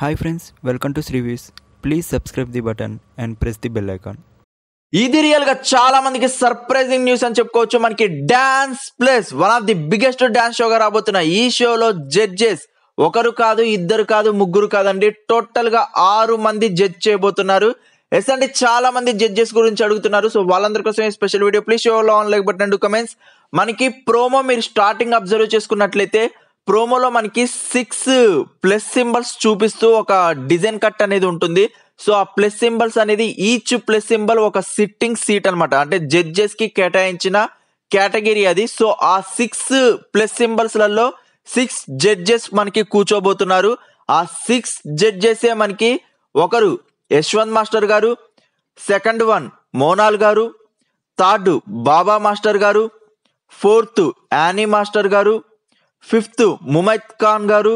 hi friends welcome to Sri Views please subscribe the button and press the bell icon ఇది రియల్గా చాలా మందికి surprising news అని చెప్పుకోవచ్చు మనకి dance plus one of the biggest dance షోగా రాబోతున్న ఈ షోలో జడ్జెస్ ఒకరు కాదు ఇద్దరు కాదు ముగ్గురు కాదండి టోటల్గా ఆరు మంది జడ్జ్ చేయబోతున్నారు ఎస్ అండి చాలా మంది జడ్జెస్ గురించి అడుగుతున్నారు సో వాళ్ళందరి కోసం స్పెషల్ వీడియో ప్లీజ్ షోలో on like button and comments మనకి ప్రోమో మీరు స్టార్టింగ్ అబ్జర్వ్ చేసుకున్నట్లయితే ప్రోమోలో మనకి సిక్స్ ప్లస్ సింబల్స్ చూపిస్తూ ఒక డిజైన్ కట్ అనేది ఉంటుంది సో ఆ ప్లస్ సింబల్స్ అనేది ఈచ్ ప్లస్ సింబల్ ఒక సిట్టింగ్ సీట్ అనమాట అంటే జడ్జెస్ కి కేటాయించిన కేటగిరీ అది సో ఆ సిక్స్ ప్లస్ సింబల్స్లలో సిక్స్ జడ్జెస్ మనకి కూర్చోబోతున్నారు ఆ సిక్స్ జడ్జెసే మనకి ఒకరు యశ్వంత్ మాస్టర్ గారు సెకండ్ వన్ మోనాల్ గారు థర్డ్ బాబా మాస్టర్ గారు ఫోర్త్ యానీ మాస్టర్ గారు ఫిఫ్త్ ముమైత్ ఖాన్ గారు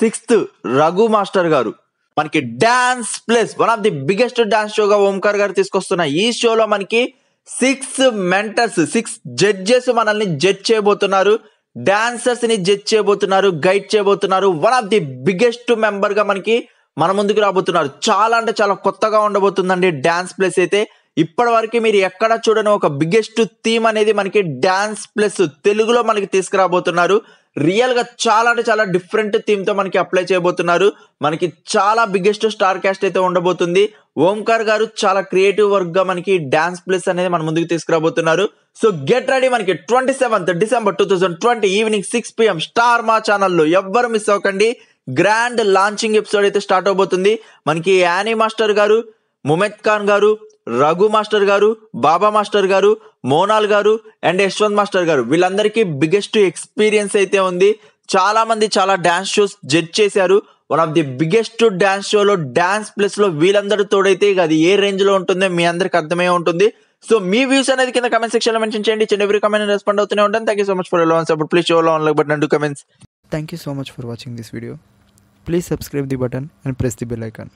సిక్స్త్ రఘు మాస్టర్ గారు మనకి dance plus one of the biggest dance షోగా ఓంకార్ గారు తీసుకొస్తున్న ఈ షోలో మనకి సిక్స్ మెంటర్స్ సిక్స్ జడ్జెస్ మనల్ని జడ్జ్ చేయబోతున్నారు డాన్సర్స్ ని జడ్జ్ చేయబోతున్నారు గైడ్ చేయబోతున్నారు one of the biggest member గా మనకి మన ముందుకు రాబోతున్నారు చాలా అంటే చాలా కొత్తగా ఉండబోతుందండి డాన్స్ ప్లేస్ అయితే ఇప్పటి వరకు మీరు ఎక్కడ చూడని ఒక బిగ్గెస్ట్ థీమ్ అనేది మనకి డ్యాన్స్ ప్లస్ తెలుగులో మనకి తీసుకురాబోతున్నారు రియల్గా చాలా అంటే చాలా డిఫరెంట్ థీమ్తో మనకి అప్లై చేయబోతున్నారు మనకి చాలా బిగ్గెస్ట్ స్టార్ క్యాస్ట్ అయితే ఉండబోతుంది ఓంకార్ గారు చాలా క్రియేటివ్ గా మనకి డ్యాన్స్ ప్లస్ అనేది మన ముందుకు తీసుకురాబోతున్నారు సో గెట్ రెడీ మనకి twenty seventh December two thousand twenty evening six PM Star Maa ఛానల్లో ఎవ్వరు మిస్ అవ్వకండి గ్రాండ్ లాంచింగ్ ఎపిసోడ్ అయితే స్టార్ట్ అవబోతుంది మనకి యానీ మాస్టర్ గారు ముమెత్ ఖాన్ గారు రఘు మాస్టర్ గారు బాబా మాస్టర్ గారు మోనాల్ గారు అండ్ యశ్వంత్ మాస్టర్ గారు వీళ్ళందరికీ బిగ్గెస్ట్ ఎక్స్పీరియన్స్ అయితే ఉంది చాలా మంది చాలా డ్యాన్స్ షోస్ జడ్జ్ చేశారు one of the biggest dance షోలో డ్యాన్స్ ప్లస్ లో వీళ్ళందరూ తోడైతే అది ఏ రేంజ్ లో ఉంటుందో మీ అందరికి అర్థమై ఉంటుంది సో మీ వ్యూస్ అనేది కింద కమెంట్ సెక్షన్ లో మెన్షన్ చేయండి చిన్న ఎవరి కమెంట్ రెస్పాండ్ అవుతూనే ఉంటాను thank you so much for love support please షో లో like button comments thank you so much for watching this video please subscribe the button and press the bell icon